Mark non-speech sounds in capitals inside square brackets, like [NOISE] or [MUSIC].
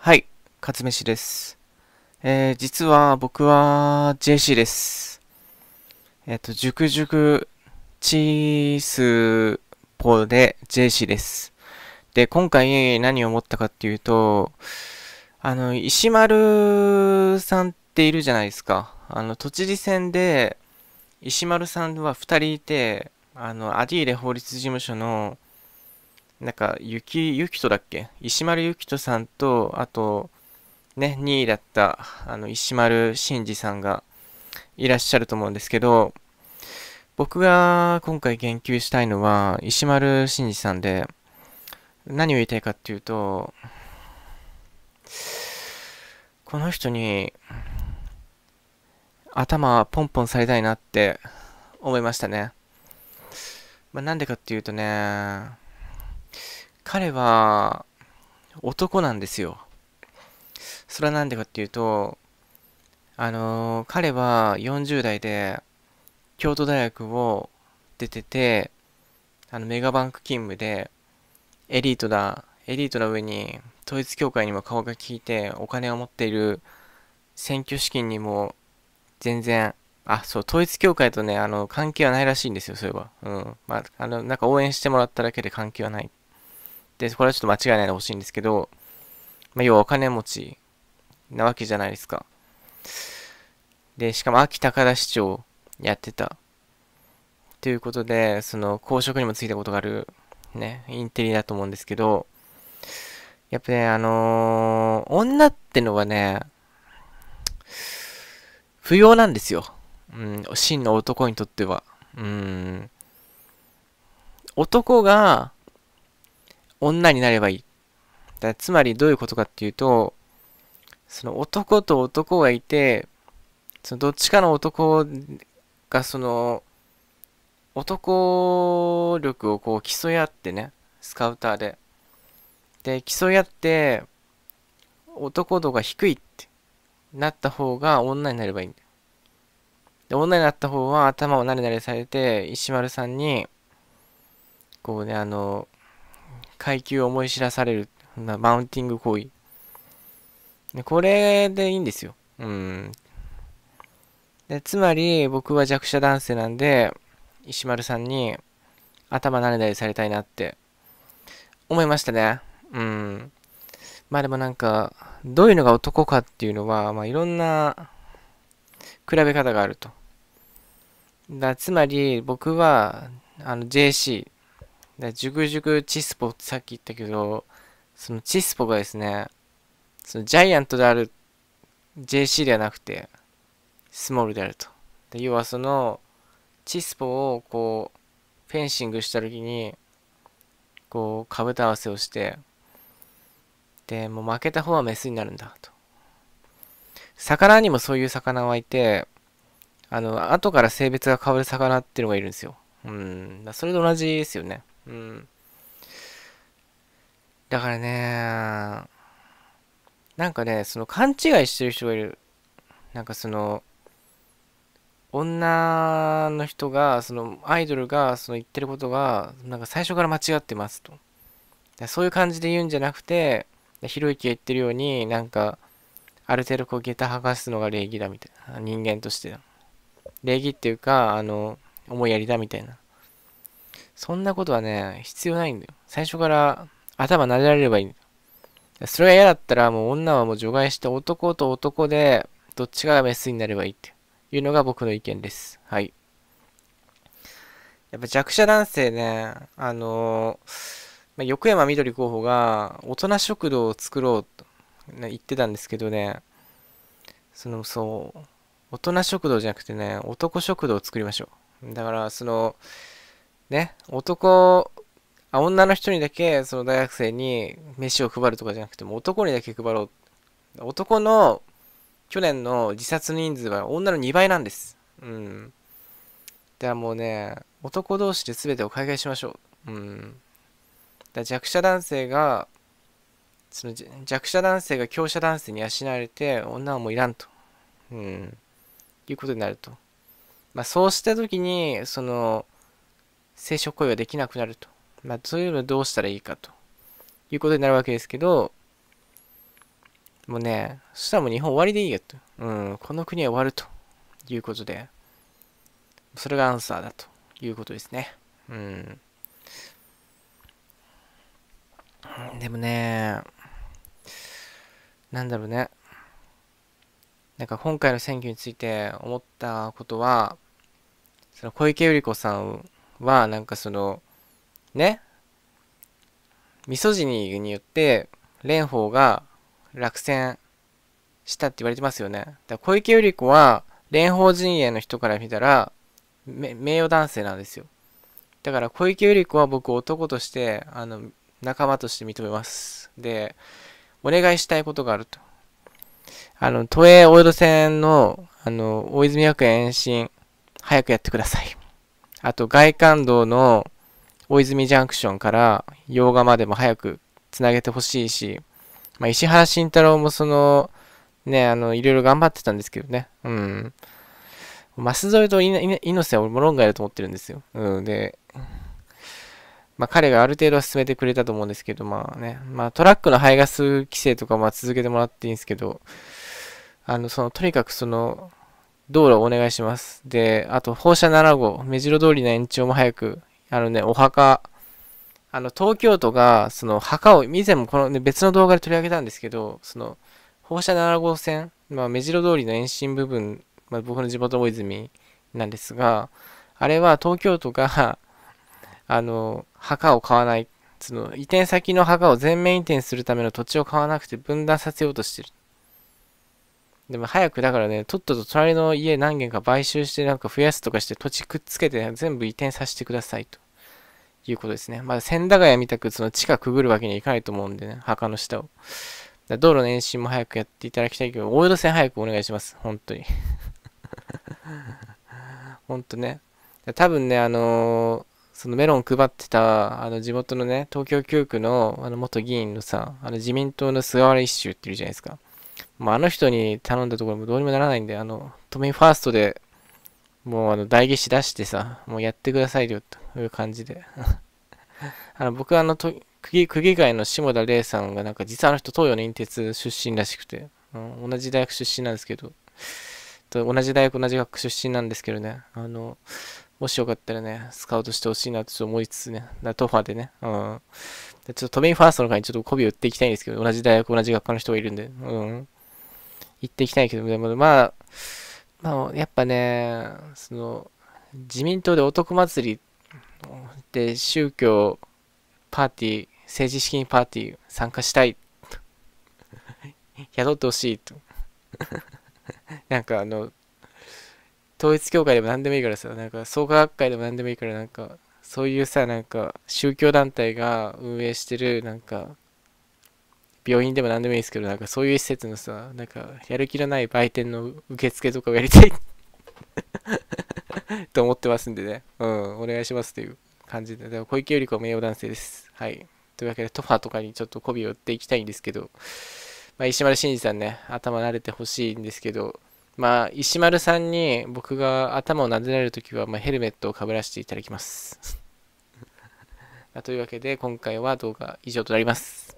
はい、かつめしです。えー、実は僕は JC です。えっ、ー、と、熟熟チースポーで JC です。で、今回何を思ったかっていうと、あの、石丸さんっているじゃないですか。あの、都知事選で、石丸さんは2人いて、あの、アディーレ法律事務所のなんか、ゆき、ゆきとだっけ石丸ゆきとさんと、あと、ね、2位だった、あの、石丸慎二さんがいらっしゃると思うんですけど、僕が今回言及したいのは、石丸慎二さんで、何を言いたいかっていうと、この人に、頭ポンポンされたいなって思いましたね。まあ、なんでかっていうとね、彼は男なんですよ。それは何でかっていうと、あのー、彼は40代で京都大学を出てて、あのメガバンク勤務でエリートだ、エリートの上に統一教会にも顔が利いてお金を持っている選挙資金にも全然、あ、そう、統一教会とね、あの、関係はないらしいんですよ、そういえば。うん。まあ、あの、なんか応援してもらっただけで関係はない。で、これはちょっと間違いないでほしいんですけど、まあ、要はお金持ちなわけじゃないですか。で、しかも秋高田市長やってた。ということで、その公職にもついたことがある、ね、インテリだと思うんですけど、やっぱね、あのー、女ってのはね、不要なんですよ。うん、真の男にとっては。うん。男が、女になればいい。だつまりどういうことかっていうと、その男と男がいて、そのどっちかの男がその、男力をこう競い合ってね、スカウターで。で、競い合って、男度が低いってなった方が女になればいいんだよ。で、女になった方は頭をなれなれされて、石丸さんに、こうね、あの、階級を思い知らされる、マウンティング行為。これでいいんですよ。うん。でつまり、僕は弱者男性なんで、石丸さんに頭なれなりされたいなって思いましたね。うん。まあでもなんか、どういうのが男かっていうのは、まあいろんな比べ方があると。だつまり僕は、あの JC、で、ジュクジュクチスポってさっき言ったけど、そのチスポがですね、そのジャイアントである JC ではなくて、スモールであると。で要はその、チスポをこう、フェンシングした時に、こう、株と合わせをして、で、もう負けた方はメスになるんだ、と。魚にもそういう魚はいて、あの、後から性別が変わる魚っていうのがいるんですよ。うん。それと同じですよね。うん。だからね、なんかね、その勘違いしてる人がいる。なんかその、女の人が、そのアイドルがその言ってることが、なんか最初から間違ってますと。そういう感じで言うんじゃなくて、ひろゆきが言ってるように、なんか、ある程度こう下駄剥がすのが礼儀だみたいな。人間として。礼儀っていうか、あの、思いやりだみたいな。そんなことはね、必要ないんだよ。最初から頭撫でられればいいんだよ。それが嫌だったら、もう女はもう除外して男と男で、どっちがメスになればいいっていうのが僕の意見です。はい。やっぱ弱者男性ね、あのまあ、横山みどり候補が大人食堂を作ろうと、ね、言ってたんですけどね、その、そう、大人食堂じゃなくてね、男食堂を作りましょう。だから、その、ね、男、あ女の人にだけ、その大学生に飯を配るとかじゃなくても、男にだけ配ろう。男の去年の自殺人数は女の2倍なんです。うん。だからもうね、男同士で全てを解決しましょう。うん。だ弱者男性が、その弱者男性が強者男性に養われて、女はもういらんと。うん。いうことになると。まあそうした時に、その、聖書行為ができなくなると。まあ、そういうのどうしたらいいかということになるわけですけど、もうね、そしたらもう日本終わりでいいよと。うん、この国は終わるということで、それがアンサーだということですね。うん。でもね、なんだろうね。なんか今回の選挙について思ったことは、その小池百合子さんはなんかそのねミソジニーによって蓮舫が落選したって言われてますよね。だから小池百合子は蓮舫陣営の人から見たら名誉男性なんですよ。だから小池百合子は僕男としてあの仲間として認めます。で、お願いしたいことがあると。あの、都営大江戸線の、あの、大泉学園延伸、早くやってください。あと外環道の大泉ジャンクションから洋画までも早くつなげてほしいし、まあ、石原慎太郎もその、ね、あの、いろいろ頑張ってたんですけどね。うん。マスゾイと猪瀬は俺も論外だと思ってるんですよ。うん。で、まあ、彼がある程度は進めてくれたと思うんですけど、まあね、まあ、トラックの排ガス規制とかも続けてもらっていいんですけど、あの、その、とにかくその、道路お願いします。で、あと、放射7号、目白通りの延長も早く、あのね、お墓、あの、東京都が、その墓を、以前もこの、ね、別の動画で取り上げたんですけど、その、放射7号線、まあ、目白通りの延伸部分、まあ、僕の地元大泉なんですが、あれは東京都が [LAUGHS] あの、墓を買わない、その移転先の墓を全面移転するための土地を買わなくて分断させようとしてる。でも早くだからね、とっとと隣の家何軒か買収してなんか増やすとかして土地くっつけて全部移転させてくださいということですね。まだ千駄ヶ谷みたくその地下くぐるわけにはいかないと思うんでね、墓の下を。道路の延伸も早くやっていただきたいけど、大江戸線早くお願いします。本当に。[LAUGHS] 本当ね。多分ね、あのーそのメロン配ってた、あの地元のね、東京9区のあの元議員のさ、あの自民党の菅原一秀っているじゃないですか。まあ、あの人に頼んだところもどうにもならないんで、あの、都民ファーストで、もうあの、代議士出してさ、もうやってくださいよ、という感じで。[LAUGHS] あの、僕はあの、区議区議会の下田玲さんが、なんか実はあの人、東洋の印鉄出身らしくて、うん、同じ大学出身なんですけど、と同じ大学、同じ学校出身なんですけどね、あの、もしよかったらね、スカウトしてほしいなと思いつつね、だトファーでね、うん。でちょっとトメインファーストの会にちょっと媚びを売っていきたいんですけど、同じ大学、同じ学科の人がいるんで、うん。行っていきたいけど、でもまあ、まあ、やっぱね、その、自民党で男祭りで宗教パーティー、政治資金パーティー参加したい。宿ってほしいと。[LAUGHS] なんかあの、統一教会でも何でもいいからさ、なんか創価学会でも何でもいいから、なんか、そういうさ、なんか、宗教団体が運営してる、なんか、病院でも何でもいいですけど、なんかそういう施設のさ、なんか、やる気のない売店の受付とかをやりたい [LAUGHS] と思ってますんでね、うん、お願いしますという感じで、でも小池百合子は名誉男性です。はい。というわけで、トファとかにちょっと媚びを売っていきたいんですけど、まあ、石丸慎二さんね、頭慣れてほしいんですけど、まあ、石丸さんに僕が頭を撫でられるときは、まあ、ヘルメットをかぶらせていただきます。[LAUGHS] というわけで、今回は動画以上となります。